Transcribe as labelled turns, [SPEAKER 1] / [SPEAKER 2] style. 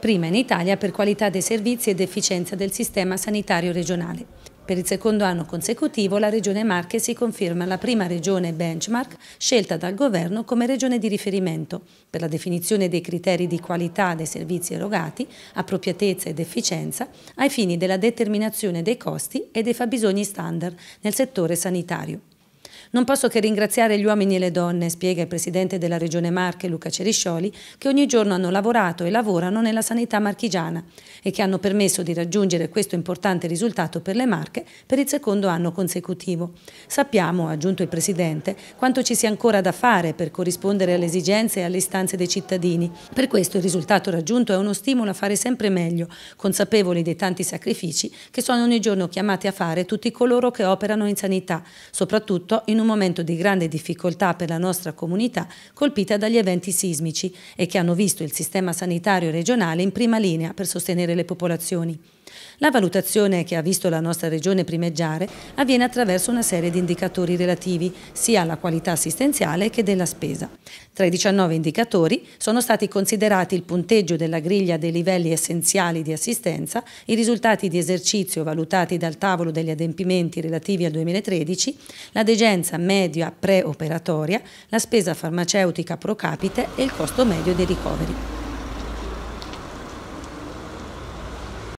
[SPEAKER 1] prima in Italia per qualità dei servizi ed efficienza del sistema sanitario regionale. Per il secondo anno consecutivo la Regione Marche si conferma la prima regione benchmark scelta dal Governo come regione di riferimento per la definizione dei criteri di qualità dei servizi erogati, appropriatezza ed efficienza ai fini della determinazione dei costi e dei fabbisogni standard nel settore sanitario. Non posso che ringraziare gli uomini e le donne, spiega il presidente della Regione Marche, Luca Ceriscioli, che ogni giorno hanno lavorato e lavorano nella sanità marchigiana e che hanno permesso di raggiungere questo importante risultato per le Marche per il secondo anno consecutivo. Sappiamo, ha aggiunto il presidente, quanto ci sia ancora da fare per corrispondere alle esigenze e alle istanze dei cittadini. Per questo il risultato raggiunto è uno stimolo a fare sempre meglio, consapevoli dei tanti sacrifici che sono ogni giorno chiamati a fare tutti coloro che operano in sanità, soprattutto in in un momento di grande difficoltà per la nostra comunità colpita dagli eventi sismici e che hanno visto il sistema sanitario regionale in prima linea per sostenere le popolazioni. La valutazione che ha visto la nostra Regione primeggiare avviene attraverso una serie di indicatori relativi sia alla qualità assistenziale che della spesa. Tra i 19 indicatori sono stati considerati il punteggio della griglia dei livelli essenziali di assistenza, i risultati di esercizio valutati dal tavolo degli adempimenti relativi al 2013, la degenza media preoperatoria, la spesa farmaceutica pro capite e il costo medio dei ricoveri.